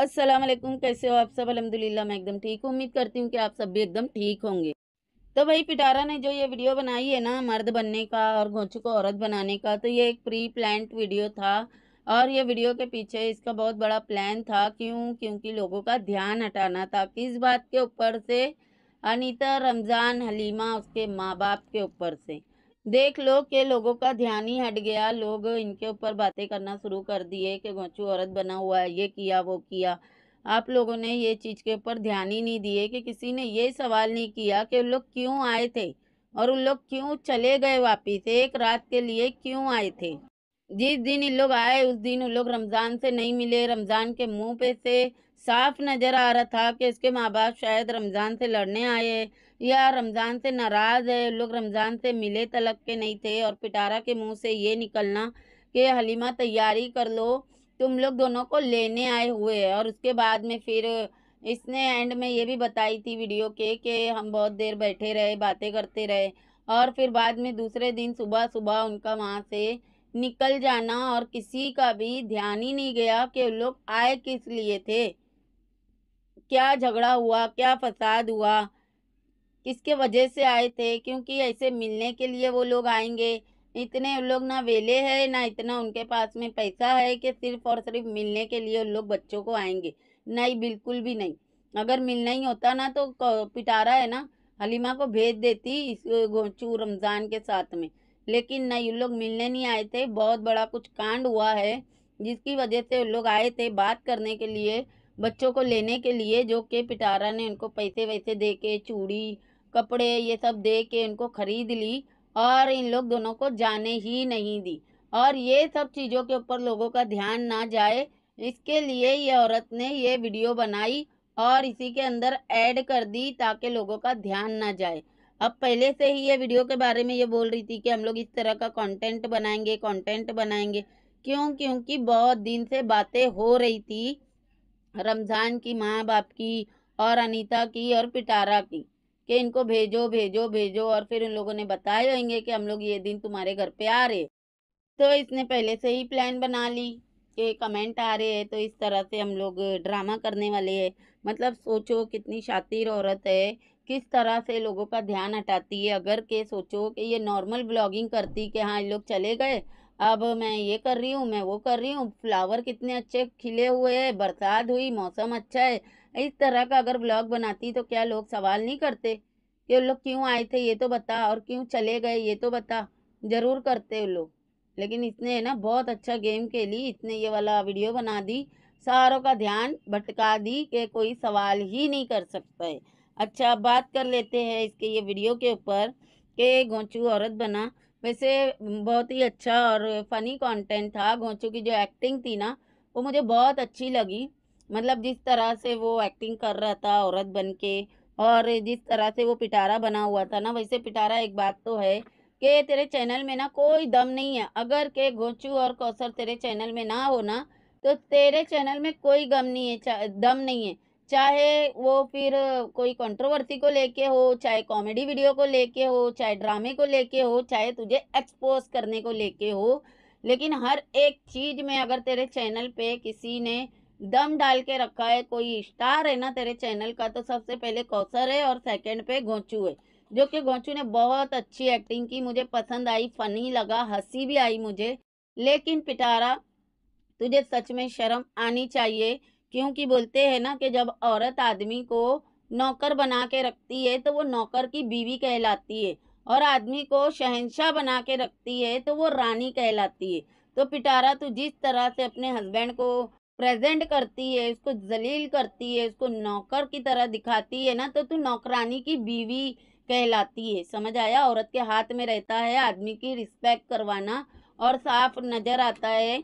अस्सलाम वालेकुम कैसे हो आप सब अलहमदिल्ला मैं एकदम ठीक हूँ उम्मीद करती हूँ कि आप सब भी एकदम ठीक होंगे तो भाई पिटारा ने जो ये वीडियो बनाई है ना मर्द बनने का और घोंचू को औरत बनाने का तो ये एक प्री प्लान वीडियो था और ये वीडियो के पीछे इसका बहुत बड़ा प्लान था क्यों क्योंकि लोगों का ध्यान हटाना था किस बात के ऊपर से अनिता रमज़ान हलीमा उसके माँ बाप के ऊपर से देख लो के लोगों का ध्यान ही हट गया लोग इनके ऊपर बातें करना शुरू कर दिए कि गोचू औरत बना हुआ है ये किया वो किया आप लोगों ने ये चीज़ के ऊपर ध्यान ही नहीं दिए कि किसी ने ये सवाल नहीं किया कि लोग क्यों आए थे और उन लोग क्यों चले गए वापिस एक रात के लिए क्यों आए थे जिस दिन इन लोग आए उस दिन उन लोग रमज़ान से नहीं मिले रमज़ान के मुंह पे से साफ नज़र आ रहा था कि इसके माँ बाप शायद रमज़ान से लड़ने आए या रमज़ान से नाराज़ है लोग रमज़ान से मिले तलब के नहीं थे और पिटारा के मुंह से ये निकलना कि हलीमा तैयारी कर लो तुम लोग दोनों को लेने आए हुए हैं और उसके बाद में फिर इसने एंड में ये भी बताई थी वीडियो के कि हम बहुत देर बैठे रहे बातें करते रहे और फिर बाद में दूसरे दिन सुबह सुबह उनका वहाँ से निकल जाना और किसी का भी ध्यान ही नहीं गया कि लोग आए किस लिए थे क्या झगड़ा हुआ क्या फसाद हुआ किसके वजह से आए थे क्योंकि ऐसे मिलने के लिए वो लोग आएंगे इतने लोग ना वेले है ना इतना उनके पास में पैसा है कि सिर्फ और सिर्फ मिलने के लिए उन लोग बच्चों को आएंगे नहीं बिल्कुल भी नहीं अगर मिलना ही होता ना तो पिटारा है ना हलीमा को भेज देती इस घोचू रमज़ान के साथ में लेकिन नहीं उन लोग मिलने नहीं आए थे बहुत बड़ा कुछ कांड हुआ है जिसकी वजह से उन लोग आए थे बात करने के लिए बच्चों को लेने के लिए जो कि पिटारा ने उनको पैसे वैसे दे के चूड़ी कपड़े ये सब दे के इनको खरीद ली और इन लोग दोनों को जाने ही नहीं दी और ये सब चीज़ों के ऊपर लोगों का ध्यान ना जाए इसके लिए ये औरत ने ये वीडियो बनाई और इसी के अंदर ऐड कर दी ताकि लोगों का ध्यान ना जाए अब पहले से ही ये वीडियो के बारे में ये बोल रही थी कि हम लोग इस तरह का कंटेंट बनाएंगे कंटेंट बनाएंगे क्यों क्योंकि बहुत दिन से बातें हो रही थी रमज़ान की माँ बाप की और अनीता की और पिटारा की कि इनको भेजो भेजो भेजो और फिर उन लोगों ने बताए होंगे कि हम लोग ये दिन तुम्हारे घर पे आ रहे तो इसने पहले से ही प्लान बना ली कि कमेंट आ रहे हैं तो इस तरह से हम लोग ड्रामा करने वाले हैं मतलब सोचो कितनी शातिर औरत है किस तरह से लोगों का ध्यान हटाती है अगर के सोचो कि ये नॉर्मल ब्लॉगिंग करती कि हाँ लोग चले गए अब मैं ये कर रही हूँ मैं वो कर रही हूँ फ्लावर कितने अच्छे खिले हुए हैं बरसात हुई मौसम अच्छा है इस तरह का अगर ब्लॉग बनाती तो क्या लोग सवाल नहीं करते कि उन लोग क्यों आए थे ये तो बता और क्यों चले गए ये तो बता ज़रूर करते उन लोग लेकिन इसने ना बहुत अच्छा गेम खेली इसने ये वाला वीडियो बना दी सारों का ध्यान भटका दी कि कोई सवाल ही नहीं कर सकता है अच्छा बात कर लेते हैं इसके ये वीडियो के ऊपर कि गोचू औरत बना वैसे बहुत ही अच्छा और फनी कंटेंट था गोचू की जो एक्टिंग थी ना वो मुझे बहुत अच्छी लगी मतलब जिस तरह से वो एक्टिंग कर रहा था औरत बन के और जिस तरह से वो पिटारा बना हुआ था ना वैसे पिटारा एक बात तो है कि तेरे चैनल में ना कोई दम नहीं है अगर के गोचू और कौसर तेरे चैनल में ना हो ना तो तेरे चैनल में कोई गम नहीं है दम नहीं है चाहे वो फिर कोई कंट्रोवर्सी को लेके हो चाहे कॉमेडी वीडियो को लेके हो चाहे ड्रामे को लेके हो चाहे तुझे एक्सपोज करने को लेके हो लेकिन हर एक चीज़ में अगर तेरे चैनल पे किसी ने दम डाल के रखा है कोई स्टार है ना तेरे चैनल का तो सबसे पहले कौसर है और सेकंड पे गोंचू है जो कि गोंचू ने बहुत अच्छी एक्टिंग की मुझे पसंद आई फनी लगा हंसी भी आई मुझे लेकिन पिटारा तुझे सच में शर्म आनी चाहिए क्योंकि बोलते हैं ना कि जब औरत आदमी को नौकर बना के रखती है तो वो नौकर की बीवी कहलाती है और आदमी को शहनशाह बना के रखती है तो वो रानी कहलाती है तो पिटारा तू जिस तरह से अपने हस्बैंड को प्रेजेंट करती है इसको जलील करती है इसको नौकर की तरह दिखाती है ना तो तू नौकरानी की बीवी कहलाती है समझ आया औरत के हाथ में रहता है आदमी की रिस्पेक्ट करवाना और साफ नज़र आता है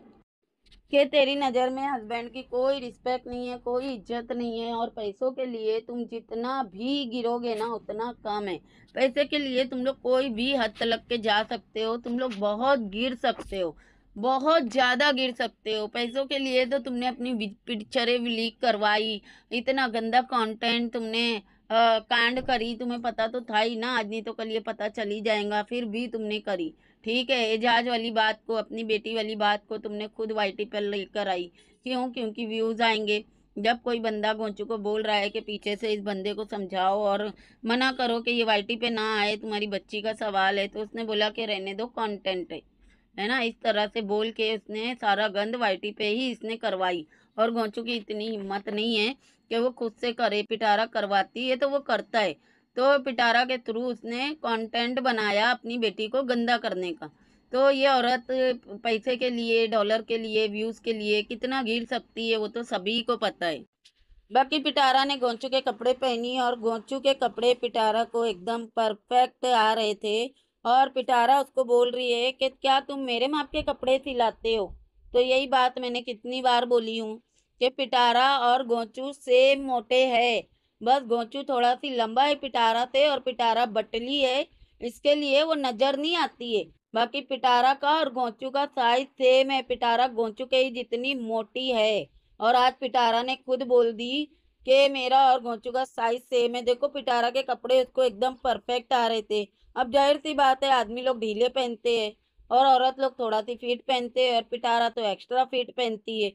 कि तेरी नज़र में हस्बैंड की कोई रिस्पेक्ट नहीं है कोई इज्जत नहीं है और पैसों के लिए तुम जितना भी गिरोगे ना उतना कम है पैसे के लिए तुम लोग कोई भी हद तलक के जा सकते हो तुम लोग बहुत गिर सकते हो बहुत ज़्यादा गिर सकते हो पैसों के लिए तो तुमने अपनी पिक्चरें भी लीक करवाई इतना गंदा कंटेंट तुमने आ, कांड करी तुम्हें पता तो था ही ना आज नहीं तो कल ये पता चल ही जाएगा फिर भी तुमने करी ठीक है एजाज वाली बात को अपनी बेटी वाली बात को तुमने खुद वाइटी पर लेकर आई क्यों क्योंकि व्यूज़ आएंगे जब कोई बंदा गोंचू को बोल रहा है कि पीछे से इस बंदे को समझाओ और मना करो कि ये वाइटी पे ना आए तुम्हारी बच्ची का सवाल है तो उसने बोला कि रहने दो कंटेंट है है ना इस तरह से बोल के उसने सारा गंद वाइटी पे ही इसने करवाई और गोंचू की इतनी हिम्मत नहीं है कि वो खुद से करे पिटारा करवाती है तो वो करता है तो पिटारा के थ्रू उसने कंटेंट बनाया अपनी बेटी को गंदा करने का तो ये औरत पैसे के लिए डॉलर के लिए व्यूज़ के लिए कितना गिर सकती है वो तो सभी को पता है बाकी पिटारा ने गोंचू के कपड़े पहनी और गोंचू के कपड़े पिटारा को एकदम परफेक्ट आ रहे थे और पिटारा उसको बोल रही है कि क्या तुम मेरे माप के कपड़े सिलाते हो तो यही बात मैंने कितनी बार बोली हूँ कि पिटारा और गोचू सेम मोटे है बस गोचू थोड़ा सी लंबा है पिटारा से और पिटारा बटली है इसके लिए वो नज़र नहीं आती है बाकी पिटारा का और गोचू का साइज सेम है पिटारा गोचू के ही जितनी मोटी है और आज पिटारा ने खुद बोल दी कि मेरा और गोचू का साइज सेम है देखो पिटारा के कपड़े उसको एकदम परफेक्ट आ रहे थे अब जाहिर सी बात है आदमी लोग ढीले पहनते हैं और औरत लोग थोड़ा सी फिट पहनते हैं और पिटारा तो एक्स्ट्रा फिट पहनती है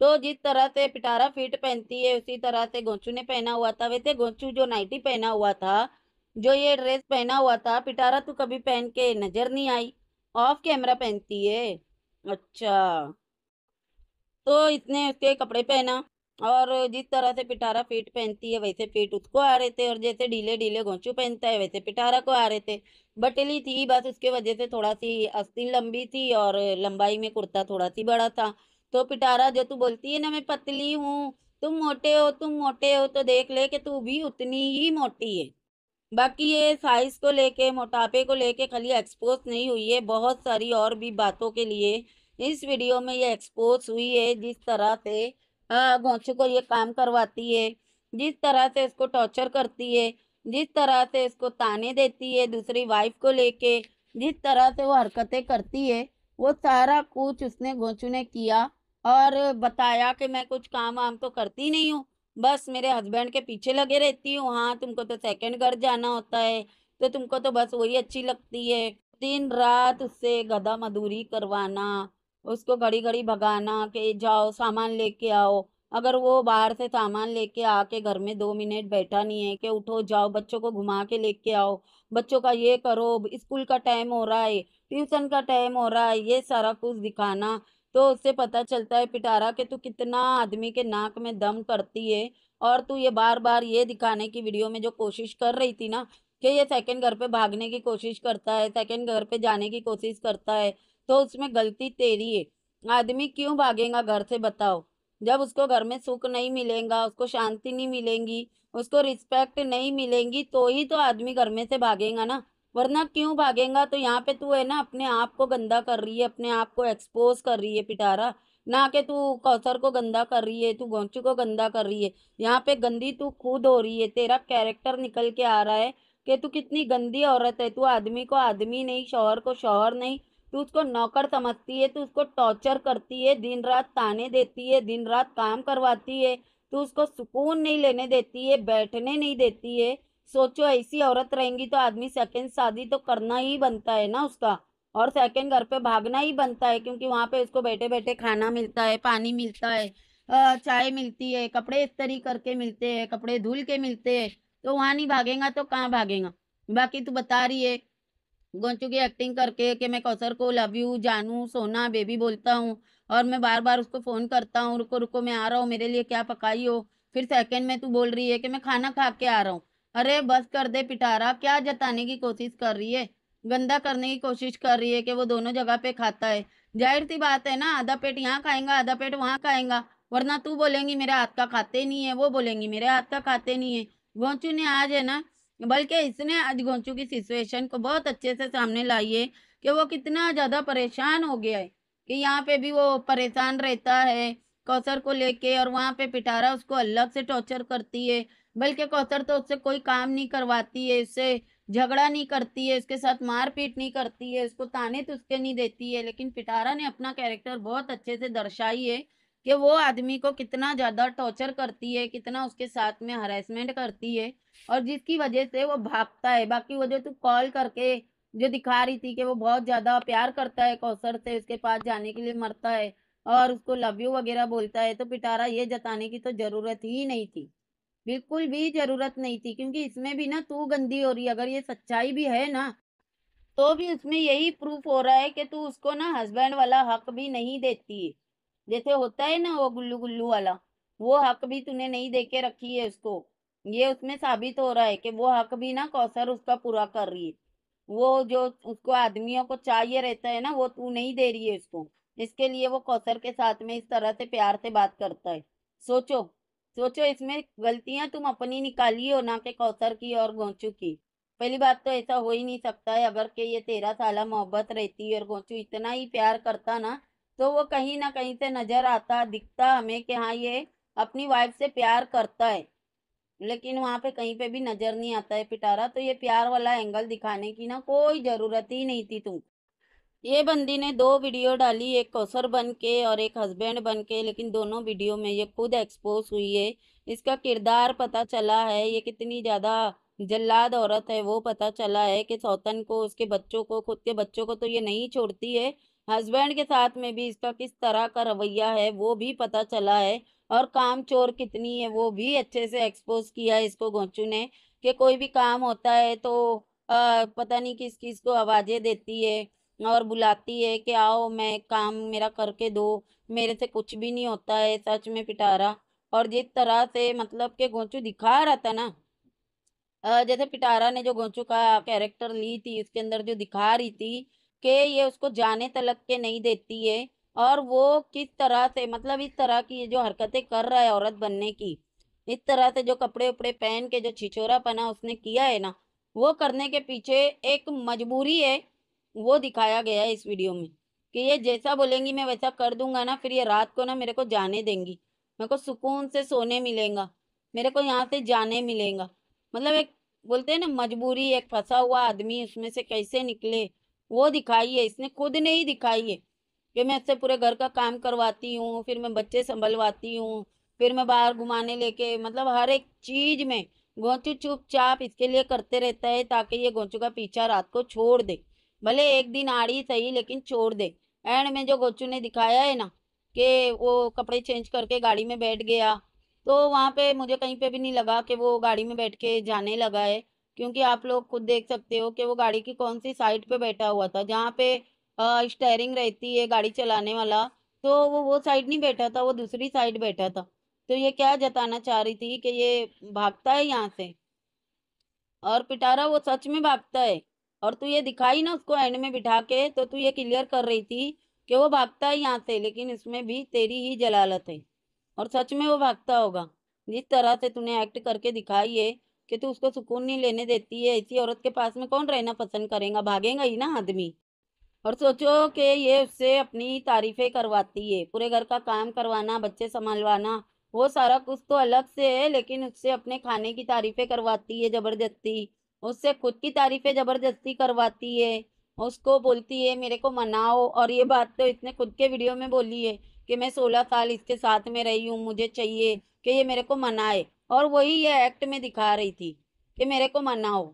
तो जिस तरह से पिटारा फिट पहनती है उसी तरह से गोंचू ने पहना हुआ था वैसे गोंचू जो नाइटी पहना हुआ था जो ये ड्रेस पहना हुआ था पिटारा तो कभी पहन के नजर नहीं आई ऑफ कैमरा पहनती है अच्छा तो इसने उसके कपड़े पहना और जिस तरह से पिटारा पेट पहनती है वैसे पेट उसको आ रहे थे और जैसे ढीले ढीले घोंचू पहनता है वैसे पिटारा को आ रहे थे बटली थी बस उसके वजह से थोड़ा सी अस्ती लंबी थी और लंबाई में कुर्ता थोड़ा सी बड़ा था तो पिटारा जो तू बोलती है ना मैं पतली हूँ तुम मोटे हो तुम मोटे हो तो देख ले कि तू भी उतनी ही मोटी है बाकी ये साइज को लेके मोटापे को लेके खाली एक्सपोज नहीं हुई है बहुत सारी और भी बातों के लिए इस वीडियो में ये एक्सपोज हुई है जिस तरह से गोंचे हाँ, को ये काम करवाती है जिस तरह से इसको टॉर्चर करती है जिस तरह से इसको ताने देती है दूसरी वाइफ को लेके जिस तरह से वो हरकतें करती है वो सारा कुछ उसने गोचू ने किया और बताया कि मैं कुछ काम वाम तो करती नहीं हूँ बस मेरे हस्बैंड के पीछे लगे रहती हूँ हाँ तुमको तो सेकंड घर जाना होता है तो तुमको तो बस वही अच्छी लगती है दिन रात उससे गदा मजदूरी करवाना उसको घड़ी घड़ी भगाना कि जाओ सामान लेके आओ अगर वो बाहर से सामान लेके आके घर में दो मिनट बैठा नहीं है कि उठो जाओ बच्चों को घुमा के लेके आओ बच्चों का ये करो स्कूल का टाइम हो रहा है ट्यूशन का टाइम हो रहा है ये सारा कुछ दिखाना तो उससे पता चलता है पिटारा कि तू कितना आदमी के नाक में दम करती है और तू ये बार बार ये दिखाने की वीडियो में जो कोशिश कर रही थी ना कि ये सेकेंड घर पर भागने की कोशिश करता है सेकेंड घर पर जाने की कोशिश करता है तो उसमें गलती तेरी है आदमी क्यों भागेगा घर से बताओ जब उसको घर में सुख नहीं मिलेगा उसको शांति नहीं मिलेगी उसको रिस्पेक्ट नहीं मिलेगी तो ही तो आदमी घर में से भागेगा ना वरना क्यों भागेगा तो यहाँ पे तू है ना अपने आप को गंदा कर रही है अपने आप को एक्सपोज कर रही है पिटारा ना कि तू कौसर को गंदा कर रही है तू गोंचू को गंदा कर रही है यहाँ पे गंदी तू खुद हो रही है तेरा कैरेक्टर निकल के आ रहा है कि तू कितनी गंदी औरत है तू आदमी को आदमी नहीं शौहर को शौहर नहीं तू उसको नौकर समझती है तू उसको टॉर्चर करती है दिन रात ताने देती है दिन रात काम करवाती है तू उसको सुकून नहीं लेने देती है बैठने नहीं देती है सोचो ऐसी औरत रहेंगी तो आदमी सेकंड शादी तो करना ही बनता है ना उसका और सेकंड घर पे भागना ही बनता है क्योंकि वहाँ पे उसको बैठे बैठे खाना मिलता है पानी मिलता है चाय मिलती है कपड़े इस्तरी करके मिलते हैं कपड़े धुल के मिलते हैं तो वहाँ नहीं भागेगा तो कहाँ भागेगा बाकी तू बता रही है गोंचू की एक्टिंग करके कि मैं कौसर को लव यू जानू सोना बेबी बोलता हूँ और मैं बार बार उसको फ़ोन करता हूँ रुको रुको मैं आ रहा हूँ मेरे लिए क्या पकाई हो फिर सेकंड में तू बोल रही है कि मैं खाना खा के आ रहा हूँ अरे बस कर दे पिटारा क्या जताने की कोशिश कर रही है गंदा करने की कोशिश कर रही है कि वो दोनों जगह पे खाता है जाहिर सी बात है ना आधा पेट यहाँ खाएंगा आधा पेट वहाँ खाएंगा वरना तू बोलेंगी मेरे हाथ का खाते नहीं है वो बोलेंगी मेरे हाथ का खाते नहीं है गोचू ने आज है ना बल्कि इसने अजगोंचू की सिचुएशन को बहुत अच्छे से सामने लाई है कि वो कितना ज़्यादा परेशान हो गया है कि यहाँ पे भी वो परेशान रहता है कौसर को लेके और वहाँ पे पिटारा उसको अलग से टॉर्चर करती है बल्कि कौसर तो उससे कोई काम नहीं करवाती है उससे झगड़ा नहीं करती है उसके साथ मारपीट नहीं करती है उसको ताने तो उसके नहीं देती है लेकिन पिटारा ने अपना कैरेक्टर बहुत अच्छे से दर्शाई है कि वो आदमी को कितना ज़्यादा टॉर्चर करती है कितना उसके साथ में हरेसमेंट करती है और जिसकी वजह से वो भागता है बाकी वो जो तू कॉल करके जो दिखा रही थी कि वो बहुत ज़्यादा प्यार करता है कौसर से उसके पास जाने के लिए मरता है और उसको लव यू वगैरह बोलता है तो पिटारा ये जताने की तो ज़रूरत ही नहीं थी बिल्कुल भी ज़रूरत नहीं थी क्योंकि इसमें भी ना तू गंदी हो रही अगर ये सच्चाई भी है ना तो भी उसमें यही प्रूफ हो रहा है कि तू उसको ना हस्बैंड वाला हक भी नहीं देती है जैसे होता है ना वो गुल्लू गुल्लू वाला वो हक भी तूने नहीं दे के रखी है उसको ये उसमें साबित हो रहा है कि वो हक भी ना कौसर उसका पूरा कर रही है वो जो उसको आदमियों को चाहिए रहता है ना वो तू नहीं दे रही है उसको इसके लिए वो कौसर के साथ में इस तरह से प्यार से बात करता है सोचो सोचो इसमें गलतियां तुम अपनी निकाली हो ना कि कौसर की और गोंचू की पहली बात तो ऐसा हो ही नहीं सकता है अगर के ये तेरह साल मोहब्बत रहती और गोचू इतना ही प्यार करता ना तो वो कहीं ना कहीं से नज़र आता दिखता हमें कि हाँ ये अपनी वाइफ से प्यार करता है लेकिन वहाँ पे कहीं पे भी नज़र नहीं आता है पिटारा तो ये प्यार वाला एंगल दिखाने की ना कोई ज़रूरत ही नहीं थी तुम ये बंदी ने दो वीडियो डाली एक कौसर बन के और एक हस्बैंड बन के लेकिन दोनों वीडियो में ये खुद एक्सपोज हुई है इसका किरदार पता चला है ये कितनी ज़्यादा जल्लाद औरत है वो पता चला है कि सौतन को उसके बच्चों को खुद के बच्चों को तो ये नहीं छोड़ती है हस्बैंड के साथ में भी इसका किस तरह का रवैया है वो भी पता चला है और काम चोर कितनी है वो भी अच्छे से एक्सपोज किया है इसको गोचू ने कि कोई भी काम होता है तो आ, पता नहीं किस किस को आवाज़ें देती है और बुलाती है कि आओ मैं काम मेरा करके दो मेरे से कुछ भी नहीं होता है सच में पिटारा और जिस तरह से मतलब के गोचू दिखा रहा था ना जैसे पिटारा ने जो गोचू का कैरेक्टर ली थी उसके अंदर जो दिखा रही थी कि ये उसको जाने तलक के नहीं देती है और वो किस तरह से मतलब इस तरह की जो हरकतें कर रहा है औरत बनने की इस तरह से जो कपड़े उपड़े पहन के जो छिछोरा पना उसने किया है ना वो करने के पीछे एक मजबूरी है वो दिखाया गया है इस वीडियो में कि ये जैसा बोलेंगी मैं वैसा कर दूंगा ना फिर ये रात को ना मेरे को जाने देंगी मेरे को सुकून से सोने मिलेगा मेरे को यहाँ से जाने मिलेगा मतलब एक बोलते हैं ना मजबूरी एक फंसा हुआ आदमी उसमें से कैसे निकले वो दिखाई है इसने खुद ने ही दिखाई है कि मैं इससे पूरे घर का काम करवाती हूँ फिर मैं बच्चे संभलवाती हूँ फिर मैं बाहर घुमाने लेके मतलब हर एक चीज में गोचू चुपचाप इसके लिए करते रहता है ताकि ये गोचू का पीछा रात को छोड़ दे भले एक दिन आड़ी सही लेकिन छोड़ दे एंड में जो गोचू ने दिखाया है ना कि वो कपड़े चेंज करके गाड़ी में बैठ गया तो वहाँ पे मुझे कहीं पे भी नहीं लगा कि वो गाड़ी में बैठ के जाने लगा है क्योंकि आप लोग खुद देख सकते हो कि वो गाड़ी की कौन सी साइड पे बैठा हुआ था जहाँ पे स्टेयरिंग रहती है गाड़ी चलाने वाला तो वो वो साइड नहीं बैठा था वो दूसरी साइड बैठा था तो ये क्या जताना चाह रही थी कि ये भागता है यहाँ से और पिटारा वो सच में भागता है और तू ये दिखाई ना उसको एंड में बिठा के तो तू ये क्लियर कर रही थी कि वो भागता है यहाँ से लेकिन इसमें भी तेरी ही जलालत है और सच में वो भागता होगा जिस तरह से तूने एक्ट करके दिखाई है कि तू उसको सुकून नहीं लेने देती है ऐसी औरत के पास में कौन रहना पसंद करेगा भागेगा ही ना आदमी और सोचो कि ये उससे अपनी तारीफ़ें करवाती है पूरे घर का काम करवाना बच्चे संभालवाना वो सारा कुछ तो अलग से है लेकिन उससे अपने खाने की तारीफ़ें करवाती है ज़बरदस्ती उससे खुद की तारीफ़ें ज़बरदस्ती करवाती है उसको बोलती है मेरे को मनाओ और ये बात तो इसने खुद के वीडियो में बोली है कि मैं सोलह साल इसके साथ में रही हूँ मुझे चाहिए कि ये मेरे को मनाए और वही ये एक्ट में दिखा रही थी कि मेरे को मनाओ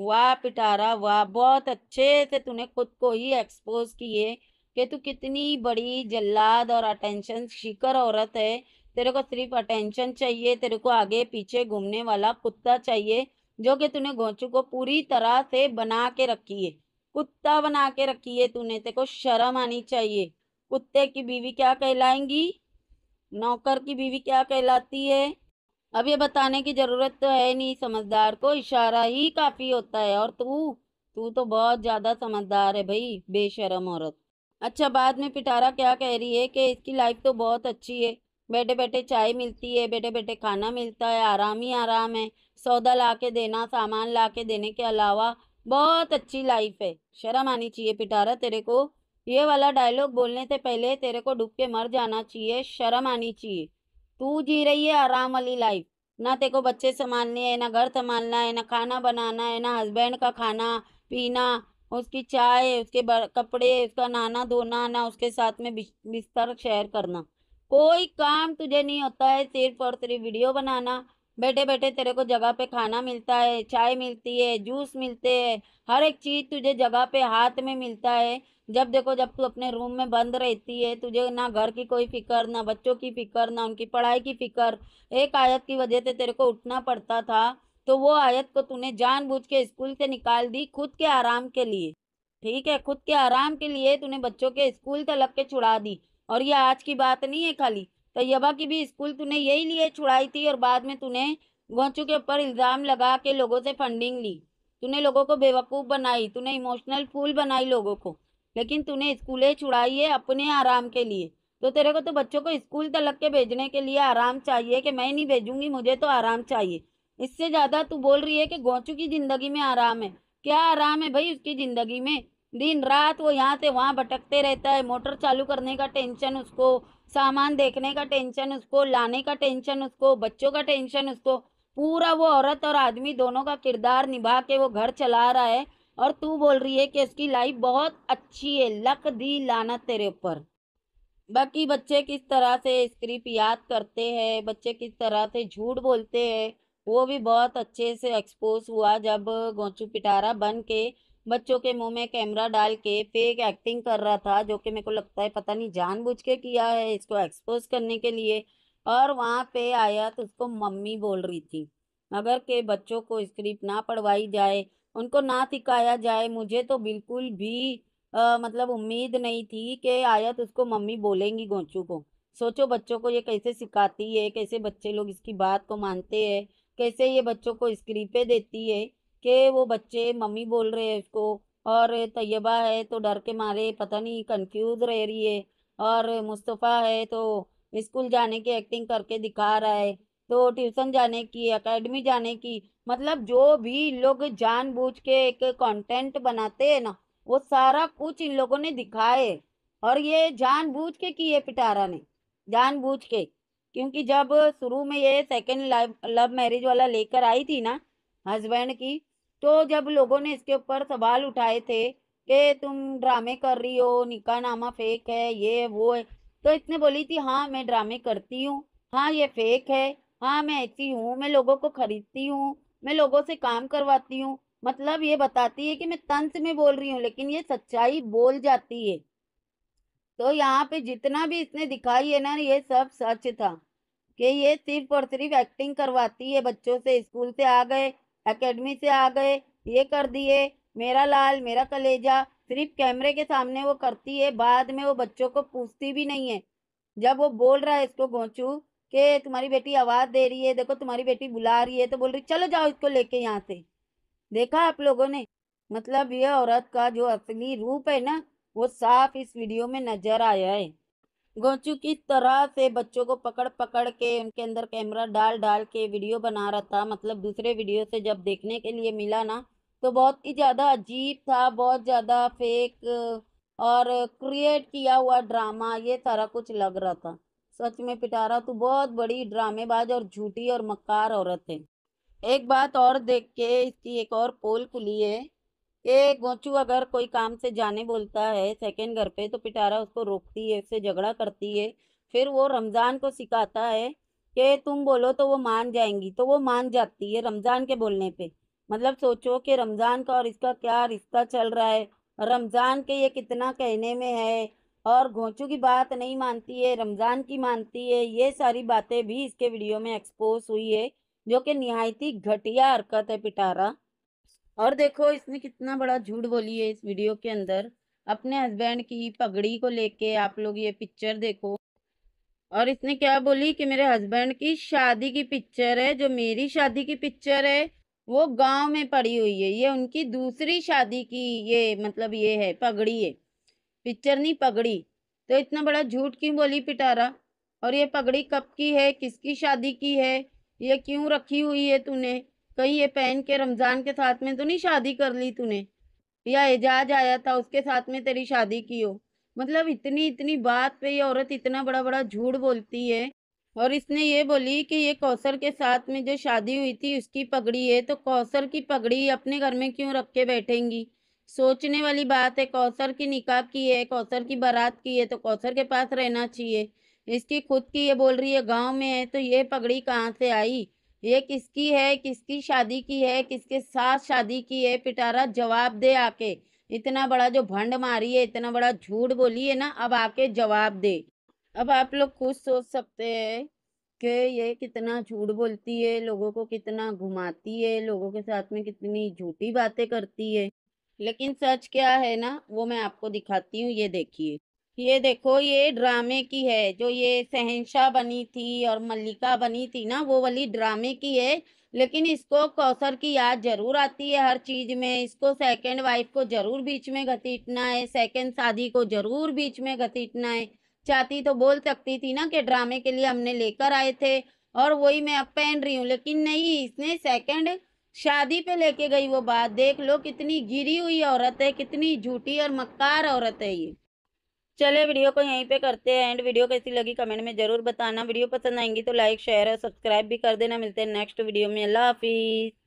वाह पिटारा वाह बहुत अच्छे से तूने खुद को ही एक्सपोज किए कि तू कितनी बड़ी जल्लाद और अटेंशन शिकर औरत है तेरे को सिर्फ अटेंशन चाहिए तेरे को आगे पीछे घूमने वाला कुत्ता चाहिए जो कि तूने घोंचू को पूरी तरह से बना के रखी है कुत्ता बना के रखी है तूने तेरे को शर्म आनी चाहिए कुत्ते की बीवी क्या कहलाएंगी नौकर की बीवी क्या कहलाती है अब ये बताने की ज़रूरत तो है नहीं समझदार को इशारा ही काफ़ी होता है और तू तू तो बहुत ज़्यादा समझदार है भाई बेशरम औरत अच्छा बाद में पिटारा क्या कह रही है कि इसकी लाइफ तो बहुत अच्छी है बैठे बैठे चाय मिलती है बैठे बैठे खाना मिलता है आराम ही आराम है सौदा ला के देना सामान ला के देने के अलावा बहुत अच्छी लाइफ है शर्म आनी चाहिए पिटारा तेरे को ये वाला डायलॉग बोलने से पहले तेरे को डूब के मर जाना चाहिए शर्म आनी चाहिए तू जी रही है आराम वाली लाइफ ना तेरे को बच्चे संभालने है ना घर संभालना है ना खाना बनाना है ना हस्बैंड का खाना पीना उसकी चाय उसके कपड़े उसका नहाना धोना ना उसके साथ में बिस्तर शेयर करना कोई काम तुझे नहीं होता है सिर्फ और सिर्फ वीडियो बनाना बैठे बैठे तेरे को जगह पे खाना मिलता है चाय मिलती है जूस मिलते हैं हर एक चीज़ तुझे जगह पे हाथ में मिलता है जब देखो जब तू अपने रूम में बंद रहती है तुझे ना घर की कोई फिक्र ना बच्चों की फिक्र ना उनकी पढ़ाई की फिक्र एक आयत की वजह से तेरे को उठना पड़ता था तो वो आयत को तूने जानबूझ के स्कूल से निकाल दी खुद के आराम के लिए ठीक है खुद के आराम के लिए तूने बच्चों के स्कूल तलक के छुड़ा दी और ये आज की बात नहीं है खाली तैयबा की भी स्कूल तूने यही लिए छुड़ाई थी और बाद में तूने गोचू के ऊपर इल्ज़ाम लगा के लोगों से फंडिंग ली तूने लोगों को बेवकूफ़ बनाई तूने इमोशनल फूल बनाई लोगों को लेकिन तूने स्कूलें छुड़ाई है अपने आराम के लिए तो तेरे को तो बच्चों को स्कूल तलक के भेजने के लिए आराम चाहिए कि मैं नहीं भेजूंगी मुझे तो आराम चाहिए इससे ज़्यादा तू बोल रही है कि गोचू की ज़िंदगी में आराम है क्या आराम है भाई उसकी ज़िंदगी में दिन रात वो यहाँ से वहाँ भटकते रहता है मोटर चालू करने का टेंशन उसको सामान देखने का टेंशन उसको लाने का टेंशन उसको बच्चों का टेंशन उसको पूरा वो औरत और आदमी दोनों का किरदार निभा के वो घर चला रहा है और तू बोल रही है कि उसकी लाइफ बहुत अच्छी है लक दी लाना तेरे ऊपर बाकी बच्चे किस तरह से स्क्रिप्ट याद करते हैं बच्चे किस तरह से झूठ बोलते हैं वो भी बहुत अच्छे से एक्सपोज हुआ जब गोचू पिटारा बन के बच्चों के मुंह में कैमरा डाल के फेक एक्टिंग कर रहा था जो कि मेरे को लगता है पता नहीं जानबूझ के किया है इसको एक्सपोज करने के लिए और वहाँ पे आया तो उसको मम्मी बोल रही थी अगर के बच्चों को स्क्रिप्ट ना पढ़वाई जाए उनको ना सिखाया जाए मुझे तो बिल्कुल भी आ, मतलब उम्मीद नहीं थी कि तो उसको मम्मी बोलेंगी गोचू को सोचो बच्चों को ये कैसे सिखाती है कैसे बच्चे लोग इसकी बात को मानते हैं कैसे ये बच्चों को स्क्रिप्टें देती है कि वो बच्चे मम्मी बोल रहे हैं उसको और तैयबा है तो डर के मारे पता नहीं कंफ्यूज रह रही है और मुस्तफ़ा है तो स्कूल जाने की एक्टिंग करके दिखा रहा है तो ट्यूशन जाने की एकेडमी जाने की मतलब जो भी लोग जानबूझ के एक कंटेंट बनाते हैं ना वो सारा कुछ इन लोगों ने दिखाए और ये जानबूझ के किए पिटारा ने जानबूझ के क्योंकि जब शुरू में ये सेकेंड लव मैरिज वाला लेकर आई थी ना हस्बैंड की तो जब लोगों ने इसके ऊपर सवाल उठाए थे कि तुम ड्रामे कर रही हो निका नामा फेक है ये वो है तो इसने बोली थी हाँ मैं ड्रामे करती हूँ हाँ ये फेक है हाँ मैं ऐसी हूँ मैं लोगों को खरीदती हूँ मैं लोगों से काम करवाती हूँ मतलब ये बताती है कि मैं तंस में बोल रही हूँ लेकिन ये सच्चाई बोल जाती है तो यहाँ पे जितना भी इसने दिखाई है ना ये सब सच था कि ये सिर्फ और सिर्फ एक्टिंग करवाती है बच्चों से स्कूल से आ गए एकेडमी से आ गए ये कर दिए मेरा लाल मेरा कलेजा सिर्फ कैमरे के सामने वो करती है बाद में वो बच्चों को पूछती भी नहीं है जब वो बोल रहा है इसको गोचू कि तुम्हारी बेटी आवाज़ दे रही है देखो तुम्हारी बेटी बुला रही है तो बोल रही चलो जाओ इसको लेके यहाँ से देखा आप लोगों ने मतलब ये औरत का जो असली रूप है ना वो साफ इस वीडियो में नजर आया है गोचू की तरह से बच्चों को पकड़ पकड़ के उनके अंदर कैमरा डाल डाल के वीडियो बना रहा था मतलब दूसरे वीडियो से जब देखने के लिए मिला ना तो बहुत ही ज़्यादा अजीब था बहुत ज़्यादा फेक और क्रिएट किया हुआ ड्रामा ये सारा कुछ लग रहा था सच में पिटारा तू तो बहुत बड़ी ड्रामेबाज और झूठी और मक्कार औरत है एक बात और देख के इसकी एक और पोल खुली है ये गोचू अगर कोई काम से जाने बोलता है सेकेंड घर पे तो पिटारा उसको रोकती है उससे झगड़ा करती है फिर वो रमज़ान को सिखाता है कि तुम बोलो तो वो मान जाएंगी तो वो मान जाती है रमज़ान के बोलने पे मतलब सोचो कि रमज़ान का और इसका क्या रिश्ता चल रहा है रमज़ान के ये कितना कहने में है और घोंचू की बात नहीं मानती है रमज़ान की मानती है ये सारी बातें भी इसके वीडियो में एक्सपोज हुई है जो कि नहायती घटिया हरकत है पिटारा और देखो इसने कितना बड़ा झूठ बोली है इस वीडियो के अंदर अपने हस्बैंड की पगड़ी को लेके आप लोग ये पिक्चर देखो और इसने क्या बोली कि मेरे हस्बैंड की शादी की पिक्चर है जो मेरी शादी की पिक्चर है वो गांव में पड़ी हुई है ये उनकी दूसरी शादी की ये मतलब ये है पगड़ी है पिक्चर नहीं पगड़ी तो इतना बड़ा झूठ क्यों बोली पिटारा और ये पगड़ी कब की है किसकी शादी की है ये क्यों रखी हुई है तूने कहीं ये पहन के रमजान के साथ में तो नहीं शादी कर ली तूने या एजाज आया था उसके साथ में तेरी शादी की हो मतलब इतनी इतनी बात पे ये औरत इतना बड़ा बड़ा झूठ बोलती है और इसने ये बोली कि ये कौसर के साथ में जो शादी हुई थी उसकी पगड़ी है तो कौसर की पगड़ी अपने घर में क्यों रख के बैठेंगी सोचने वाली बात है कौसर की निकाह की है कौसर की बारात की है तो कौसर के पास रहना चाहिए इसकी खुद की ये बोल रही है गांव में है तो ये पगड़ी कहाँ से आई ये किसकी है किसकी शादी की है किसके साथ शादी की है पिटारा जवाब दे आके इतना बड़ा जो भंड मारी है इतना बड़ा झूठ बोली है ना अब आके जवाब दे अब आप लोग खुद सोच सकते हैं कि ये कितना झूठ बोलती है लोगों को कितना घुमाती है लोगों के साथ में कितनी झूठी बातें करती है लेकिन सच क्या है ना वो मैं आपको दिखाती हूँ ये देखिए ये देखो ये ड्रामे की है जो ये शहनशाह बनी थी और मल्लिका बनी थी ना वो वाली ड्रामे की है लेकिन इसको कौसर की याद जरूर आती है हर चीज में इसको सेकंड वाइफ को जरूर बीच में घसीटना है सेकंड शादी को जरूर बीच में घतीटना है चाहती तो बोल सकती थी ना कि ड्रामे के लिए हमने लेकर आए थे और वही मैं अब पहन रही हूँ लेकिन नहीं इसने सेकंड शादी पे लेके गई वो बात देख लो कितनी गिरी हुई औरत है कितनी झूठी और मक्कार औरत है ये चले वीडियो को यहीं पे करते हैं एंड वीडियो कैसी लगी कमेंट में ज़रूर बताना वीडियो पसंद आएंगी तो लाइक शेयर और सब्सक्राइब भी कर देना मिलते हैं नेक्स्ट वीडियो में अल्लाह हाफिज़